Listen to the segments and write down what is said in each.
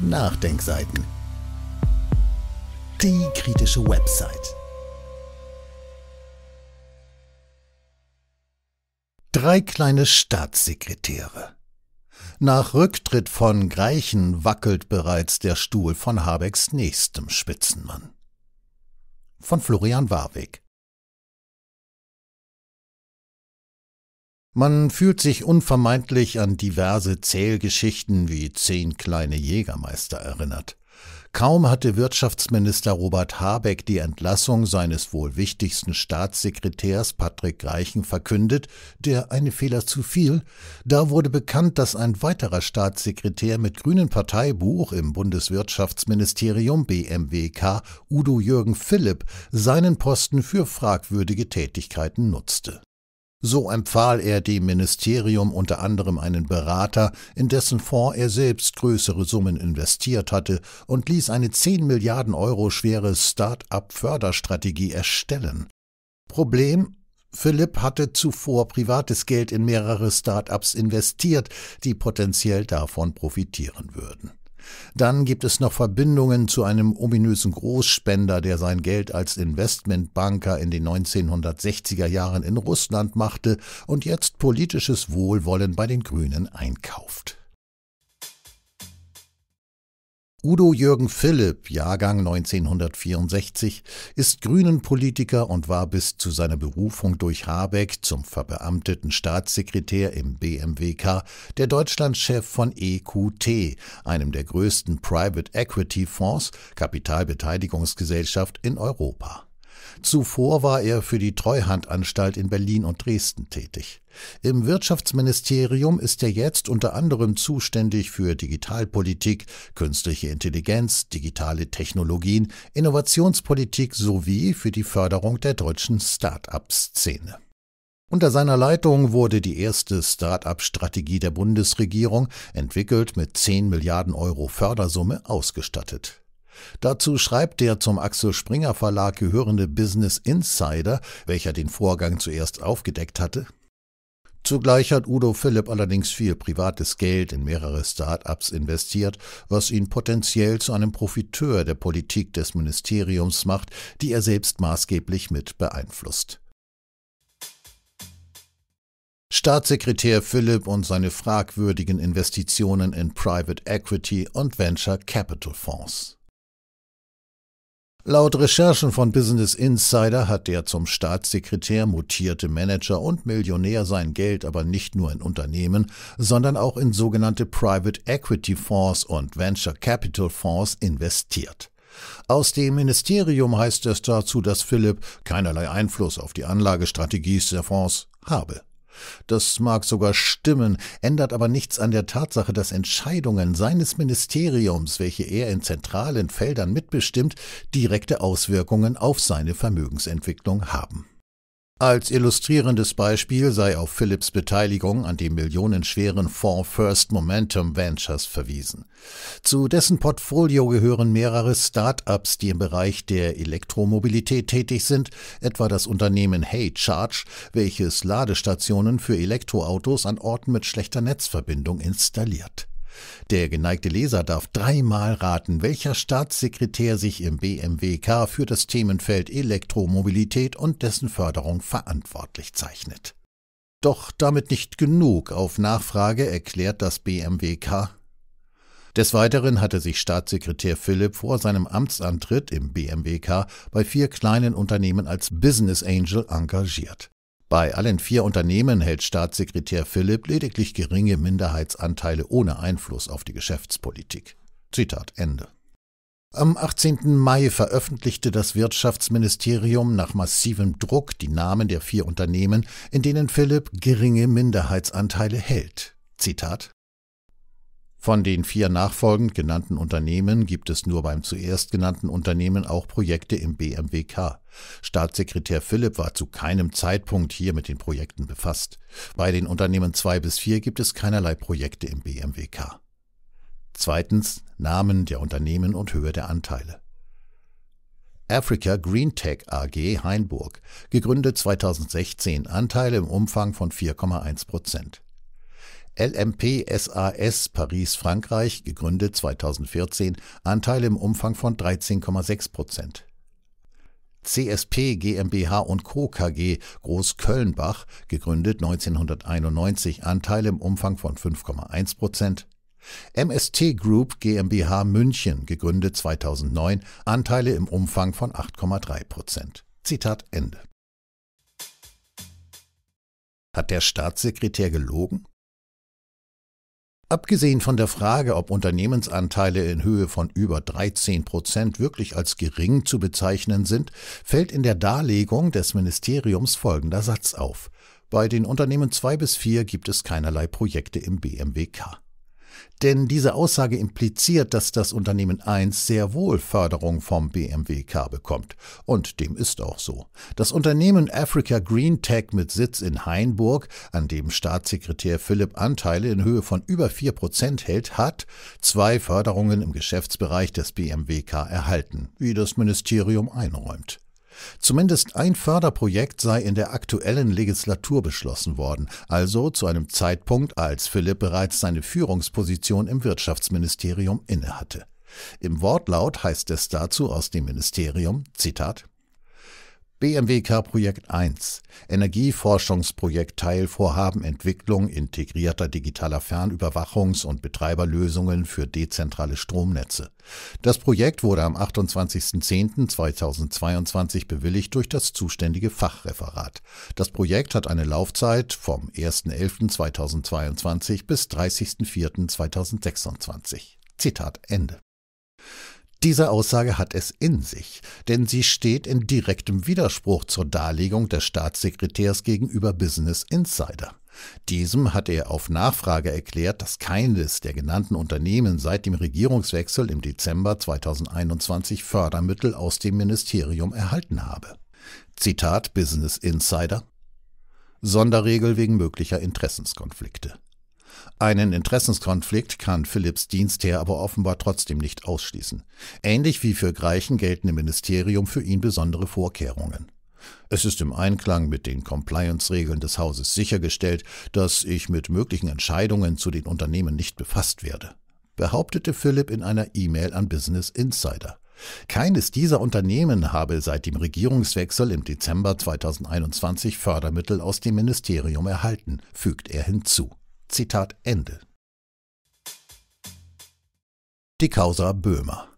Nachdenkseiten. Die kritische Website. Drei kleine Staatssekretäre. Nach Rücktritt von Greichen wackelt bereits der Stuhl von Habecks nächstem Spitzenmann. Von Florian Warwick. Man fühlt sich unvermeidlich an diverse Zählgeschichten wie zehn kleine Jägermeister erinnert. Kaum hatte Wirtschaftsminister Robert Habeck die Entlassung seines wohl wichtigsten Staatssekretärs Patrick Reichen verkündet, der eine Fehler zu viel, da wurde bekannt, dass ein weiterer Staatssekretär mit grünen Parteibuch im Bundeswirtschaftsministerium BMWK, Udo Jürgen Philipp, seinen Posten für fragwürdige Tätigkeiten nutzte so empfahl er dem Ministerium unter anderem einen Berater, in dessen Fonds er selbst größere Summen investiert hatte, und ließ eine 10 Milliarden Euro schwere Start-up-Förderstrategie erstellen. Problem? Philipp hatte zuvor privates Geld in mehrere Start-ups investiert, die potenziell davon profitieren würden. Dann gibt es noch Verbindungen zu einem ominösen Großspender, der sein Geld als Investmentbanker in den 1960er Jahren in Russland machte und jetzt politisches Wohlwollen bei den Grünen einkauft. Udo Jürgen Philipp, Jahrgang 1964, ist Grünenpolitiker und war bis zu seiner Berufung durch Habeck zum verbeamteten Staatssekretär im BMWK der Deutschlandchef von EQT, einem der größten Private Equity Fonds, Kapitalbeteiligungsgesellschaft in Europa. Zuvor war er für die Treuhandanstalt in Berlin und Dresden tätig. Im Wirtschaftsministerium ist er jetzt unter anderem zuständig für Digitalpolitik, künstliche Intelligenz, digitale Technologien, Innovationspolitik sowie für die Förderung der deutschen Start-up-Szene. Unter seiner Leitung wurde die erste Start-up-Strategie der Bundesregierung, entwickelt mit 10 Milliarden Euro Fördersumme, ausgestattet. Dazu schreibt der zum Axel Springer Verlag gehörende Business Insider, welcher den Vorgang zuerst aufgedeckt hatte. Zugleich hat Udo Philipp allerdings viel privates Geld in mehrere Start-ups investiert, was ihn potenziell zu einem Profiteur der Politik des Ministeriums macht, die er selbst maßgeblich mit beeinflusst. Staatssekretär Philipp und seine fragwürdigen Investitionen in Private Equity und Venture Capital Fonds. Laut Recherchen von Business Insider hat der zum Staatssekretär mutierte Manager und Millionär sein Geld aber nicht nur in Unternehmen, sondern auch in sogenannte Private Equity Fonds und Venture Capital Fonds investiert. Aus dem Ministerium heißt es dazu, dass Philipp keinerlei Einfluss auf die Anlagestrategie der Fonds habe. Das mag sogar stimmen, ändert aber nichts an der Tatsache, dass Entscheidungen seines Ministeriums, welche er in zentralen Feldern mitbestimmt, direkte Auswirkungen auf seine Vermögensentwicklung haben. Als illustrierendes Beispiel sei auf Philips Beteiligung an dem millionenschweren Fonds First Momentum Ventures verwiesen. Zu dessen Portfolio gehören mehrere Start-ups, die im Bereich der Elektromobilität tätig sind, etwa das Unternehmen Hey Charge, welches Ladestationen für Elektroautos an Orten mit schlechter Netzverbindung installiert. Der geneigte Leser darf dreimal raten, welcher Staatssekretär sich im BMWK für das Themenfeld Elektromobilität und dessen Förderung verantwortlich zeichnet. Doch damit nicht genug. Auf Nachfrage erklärt das BMWK, des Weiteren hatte sich Staatssekretär Philipp vor seinem Amtsantritt im BMWK bei vier kleinen Unternehmen als Business Angel engagiert. Bei allen vier Unternehmen hält Staatssekretär Philipp lediglich geringe Minderheitsanteile ohne Einfluss auf die Geschäftspolitik. Zitat Ende. Am 18. Mai veröffentlichte das Wirtschaftsministerium nach massivem Druck die Namen der vier Unternehmen, in denen Philipp geringe Minderheitsanteile hält. Zitat von den vier nachfolgend genannten Unternehmen gibt es nur beim zuerst genannten Unternehmen auch Projekte im BMWK. Staatssekretär Philipp war zu keinem Zeitpunkt hier mit den Projekten befasst. Bei den Unternehmen zwei bis vier gibt es keinerlei Projekte im BMWK. Zweitens Namen der Unternehmen und Höhe der Anteile. Africa Green Tech AG Hainburg, gegründet 2016, Anteile im Umfang von 4,1 Prozent. LMP SAS Paris Frankreich, gegründet 2014, Anteile im Umfang von 13,6 Prozent. CSP GmbH und Co. KG Groß-Kölnbach, gegründet 1991, Anteile im Umfang von 5,1 Prozent. MST Group GmbH München, gegründet 2009, Anteile im Umfang von 8,3 Prozent. Zitat Ende. Hat der Staatssekretär gelogen? Abgesehen von der Frage, ob Unternehmensanteile in Höhe von über 13 Prozent wirklich als gering zu bezeichnen sind, fällt in der Darlegung des Ministeriums folgender Satz auf. Bei den Unternehmen 2 bis 4 gibt es keinerlei Projekte im BMWK. Denn diese Aussage impliziert, dass das Unternehmen 1 sehr wohl Förderung vom BMWK bekommt. Und dem ist auch so. Das Unternehmen Africa Green Tech mit Sitz in Hainburg, an dem Staatssekretär Philipp Anteile in Höhe von über 4% hält, hat zwei Förderungen im Geschäftsbereich des BMWK erhalten, wie das Ministerium einräumt. Zumindest ein Förderprojekt sei in der aktuellen Legislatur beschlossen worden, also zu einem Zeitpunkt, als Philipp bereits seine Führungsposition im Wirtschaftsministerium innehatte. Im Wortlaut heißt es dazu aus dem Ministerium, Zitat, BMWK-Projekt 1 Energieforschungsprojekt Teilvorhaben Entwicklung integrierter digitaler Fernüberwachungs- und Betreiberlösungen für dezentrale Stromnetze. Das Projekt wurde am 28.10.2022 bewilligt durch das zuständige Fachreferat. Das Projekt hat eine Laufzeit vom 1.11.2022 bis 30.04.2026. Zitat Ende. Diese Aussage hat es in sich, denn sie steht in direktem Widerspruch zur Darlegung des Staatssekretärs gegenüber Business Insider. Diesem hat er auf Nachfrage erklärt, dass keines der genannten Unternehmen seit dem Regierungswechsel im Dezember 2021 Fördermittel aus dem Ministerium erhalten habe. Zitat Business Insider Sonderregel wegen möglicher Interessenskonflikte. Einen Interessenskonflikt kann Philipps Dienstherr aber offenbar trotzdem nicht ausschließen. Ähnlich wie für Greichen gelten im Ministerium für ihn besondere Vorkehrungen. Es ist im Einklang mit den Compliance-Regeln des Hauses sichergestellt, dass ich mit möglichen Entscheidungen zu den Unternehmen nicht befasst werde, behauptete Philipp in einer E-Mail an Business Insider. Keines dieser Unternehmen habe seit dem Regierungswechsel im Dezember 2021 Fördermittel aus dem Ministerium erhalten, fügt er hinzu. Zitat Ende. Die Causa Böhmer.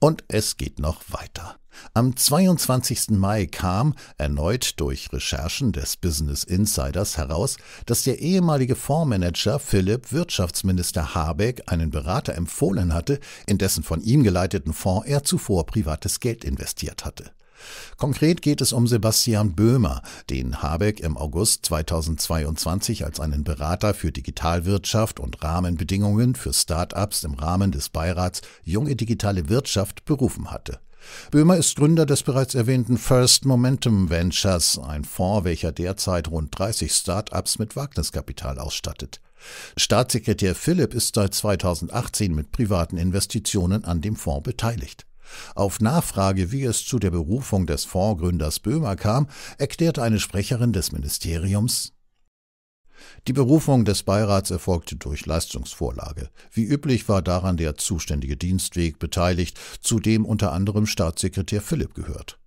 Und es geht noch weiter. Am 22. Mai kam, erneut durch Recherchen des Business Insiders heraus, dass der ehemalige Fondsmanager Philipp Wirtschaftsminister Habeck einen Berater empfohlen hatte, in dessen von ihm geleiteten Fonds er zuvor privates Geld investiert hatte. Konkret geht es um Sebastian Böhmer, den Habeck im August 2022 als einen Berater für Digitalwirtschaft und Rahmenbedingungen für Start-ups im Rahmen des Beirats Junge Digitale Wirtschaft berufen hatte. Böhmer ist Gründer des bereits erwähnten First Momentum Ventures, ein Fonds, welcher derzeit rund 30 Start-ups mit Wagniskapital ausstattet. Staatssekretär Philipp ist seit 2018 mit privaten Investitionen an dem Fonds beteiligt. Auf Nachfrage, wie es zu der Berufung des Fondsgründers Böhmer kam, erklärte eine Sprecherin des Ministeriums, die Berufung des Beirats erfolgte durch Leistungsvorlage. Wie üblich war daran der zuständige Dienstweg beteiligt, zu dem unter anderem Staatssekretär Philipp gehört.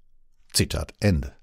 Zitat Ende.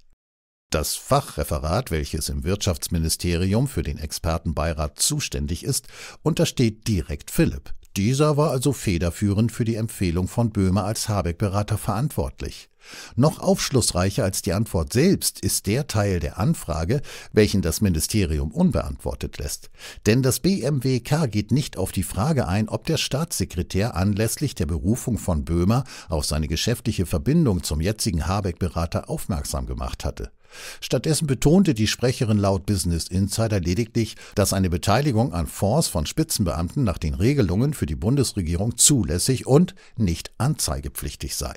Das Fachreferat, welches im Wirtschaftsministerium für den Expertenbeirat zuständig ist, untersteht direkt Philipp, dieser war also federführend für die Empfehlung von Böhme als Habeck-Berater verantwortlich. Noch aufschlussreicher als die Antwort selbst ist der Teil der Anfrage, welchen das Ministerium unbeantwortet lässt. Denn das BMWK geht nicht auf die Frage ein, ob der Staatssekretär anlässlich der Berufung von Böhmer auf seine geschäftliche Verbindung zum jetzigen Habeck-Berater aufmerksam gemacht hatte. Stattdessen betonte die Sprecherin laut Business Insider lediglich, dass eine Beteiligung an Fonds von Spitzenbeamten nach den Regelungen für die Bundesregierung zulässig und nicht anzeigepflichtig sei.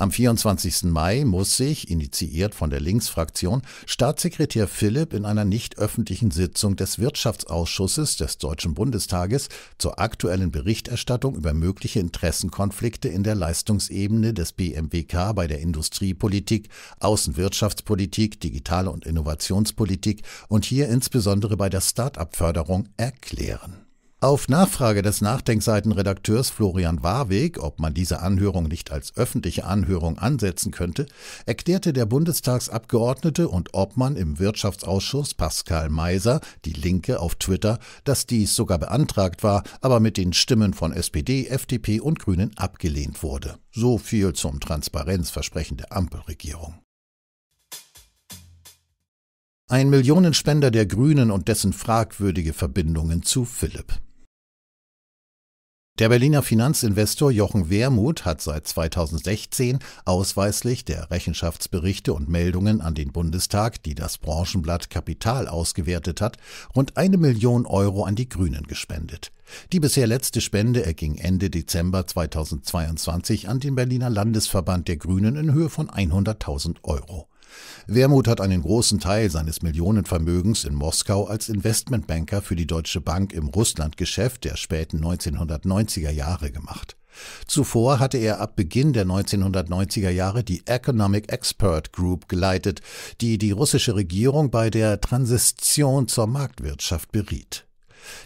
Am 24. Mai muss sich, initiiert von der Linksfraktion, Staatssekretär Philipp in einer nicht öffentlichen Sitzung des Wirtschaftsausschusses des Deutschen Bundestages zur aktuellen Berichterstattung über mögliche Interessenkonflikte in der Leistungsebene des BMWK bei der Industriepolitik, Außenwirtschaftspolitik, Digital- und Innovationspolitik und hier insbesondere bei der Start-up-Förderung erklären. Auf Nachfrage des Nachdenkseitenredakteurs Florian Warweg, ob man diese Anhörung nicht als öffentliche Anhörung ansetzen könnte, erklärte der Bundestagsabgeordnete und Obmann im Wirtschaftsausschuss Pascal Meiser, die Linke, auf Twitter, dass dies sogar beantragt war, aber mit den Stimmen von SPD, FDP und Grünen abgelehnt wurde. So viel zum Transparenzversprechen der Ampelregierung. Ein Millionenspender der Grünen und dessen fragwürdige Verbindungen zu Philipp. Der Berliner Finanzinvestor Jochen Wermuth hat seit 2016 ausweislich der Rechenschaftsberichte und Meldungen an den Bundestag, die das Branchenblatt Kapital ausgewertet hat, rund eine Million Euro an die Grünen gespendet. Die bisher letzte Spende erging Ende Dezember 2022 an den Berliner Landesverband der Grünen in Höhe von 100.000 Euro. Wermut hat einen großen Teil seines Millionenvermögens in Moskau als Investmentbanker für die Deutsche Bank im Russlandgeschäft der späten 1990er Jahre gemacht. Zuvor hatte er ab Beginn der 1990er Jahre die Economic Expert Group geleitet, die die russische Regierung bei der Transition zur Marktwirtschaft beriet.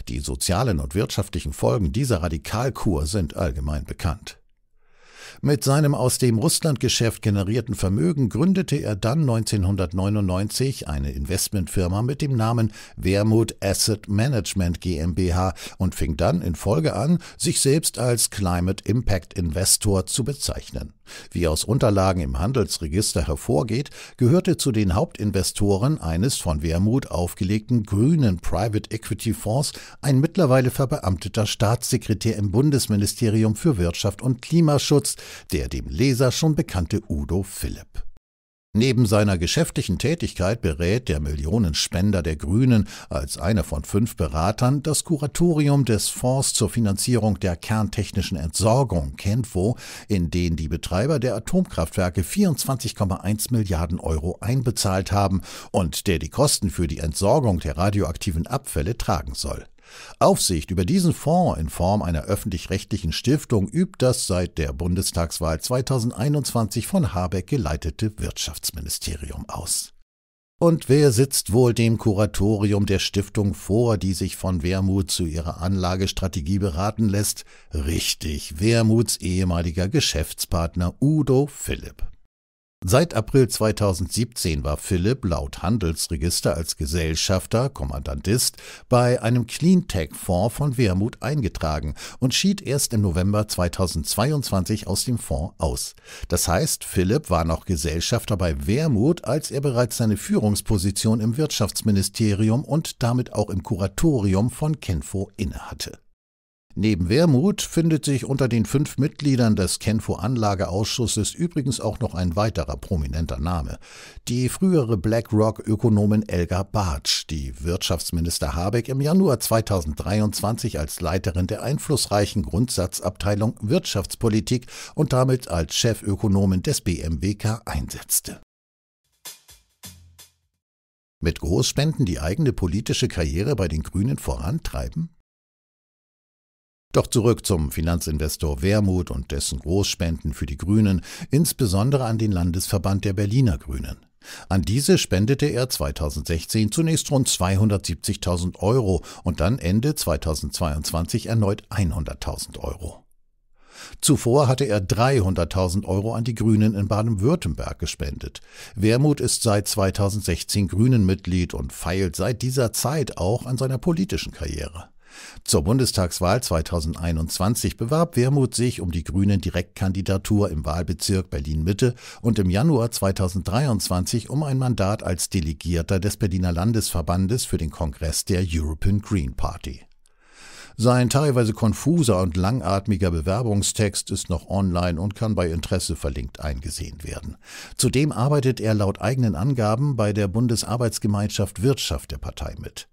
Die sozialen und wirtschaftlichen Folgen dieser Radikalkur sind allgemein bekannt. Mit seinem aus dem Russlandgeschäft generierten Vermögen gründete er dann 1999 eine Investmentfirma mit dem Namen Wermut Asset Management GmbH und fing dann in Folge an, sich selbst als Climate Impact Investor zu bezeichnen. Wie aus Unterlagen im Handelsregister hervorgeht, gehörte zu den Hauptinvestoren eines von Wermut aufgelegten grünen Private Equity Fonds ein mittlerweile verbeamteter Staatssekretär im Bundesministerium für Wirtschaft und Klimaschutz, der dem Leser schon bekannte Udo Philipp. Neben seiner geschäftlichen Tätigkeit berät der Millionenspender der Grünen als einer von fünf Beratern das Kuratorium des Fonds zur Finanzierung der kerntechnischen Entsorgung Kenfo, in den die Betreiber der Atomkraftwerke 24,1 Milliarden Euro einbezahlt haben und der die Kosten für die Entsorgung der radioaktiven Abfälle tragen soll. Aufsicht über diesen Fonds in Form einer öffentlich-rechtlichen Stiftung übt das seit der Bundestagswahl 2021 von Habeck geleitete Wirtschaftsministerium aus. Und wer sitzt wohl dem Kuratorium der Stiftung vor, die sich von Wermut zu ihrer Anlagestrategie beraten lässt? Richtig, Wermuts ehemaliger Geschäftspartner Udo Philipp. Seit April 2017 war Philipp laut Handelsregister als Gesellschafter, Kommandantist, bei einem Cleantech-Fonds von Wermut eingetragen und schied erst im November 2022 aus dem Fonds aus. Das heißt, Philipp war noch Gesellschafter bei Wermut, als er bereits seine Führungsposition im Wirtschaftsministerium und damit auch im Kuratorium von Kenfo innehatte. Neben Wermut findet sich unter den fünf Mitgliedern des Kenfo Anlageausschusses übrigens auch noch ein weiterer prominenter Name. Die frühere BlackRock-Ökonomin Elga Bartsch, die Wirtschaftsminister Habeck im Januar 2023 als Leiterin der einflussreichen Grundsatzabteilung Wirtschaftspolitik und damit als Chefökonomin des BMWK einsetzte. Mit Großspenden die eigene politische Karriere bei den Grünen vorantreiben? Doch zurück zum Finanzinvestor Wermut und dessen Großspenden für die Grünen, insbesondere an den Landesverband der Berliner Grünen. An diese spendete er 2016 zunächst rund 270.000 Euro und dann Ende 2022 erneut 100.000 Euro. Zuvor hatte er 300.000 Euro an die Grünen in Baden-Württemberg gespendet. Wermut ist seit 2016 Grünen-Mitglied und feilt seit dieser Zeit auch an seiner politischen Karriere. Zur Bundestagswahl 2021 bewarb Wermut sich um die grünen Direktkandidatur im Wahlbezirk Berlin-Mitte und im Januar 2023 um ein Mandat als Delegierter des Berliner Landesverbandes für den Kongress der European Green Party. Sein teilweise konfuser und langatmiger Bewerbungstext ist noch online und kann bei Interesse verlinkt eingesehen werden. Zudem arbeitet er laut eigenen Angaben bei der Bundesarbeitsgemeinschaft Wirtschaft der Partei mit.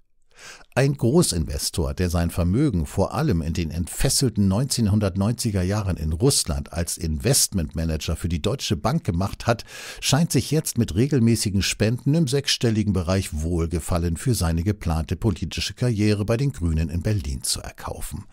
Ein Großinvestor, der sein Vermögen vor allem in den entfesselten 1990er Jahren in Russland als Investmentmanager für die Deutsche Bank gemacht hat, scheint sich jetzt mit regelmäßigen Spenden im sechsstelligen Bereich Wohlgefallen für seine geplante politische Karriere bei den Grünen in Berlin zu erkaufen.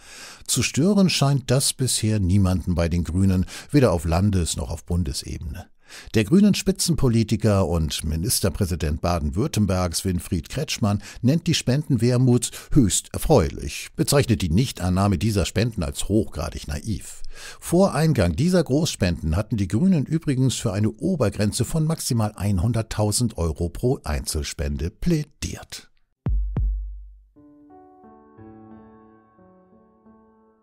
Zu stören scheint das bisher niemanden bei den Grünen, weder auf Landes- noch auf Bundesebene. Der grünen Spitzenpolitiker und Ministerpräsident Baden-Württembergs Winfried Kretschmann nennt die Spenden Wermuts höchst erfreulich, bezeichnet die Nichtannahme dieser Spenden als hochgradig naiv. Vor Eingang dieser Großspenden hatten die Grünen übrigens für eine Obergrenze von maximal 100.000 Euro pro Einzelspende plädiert.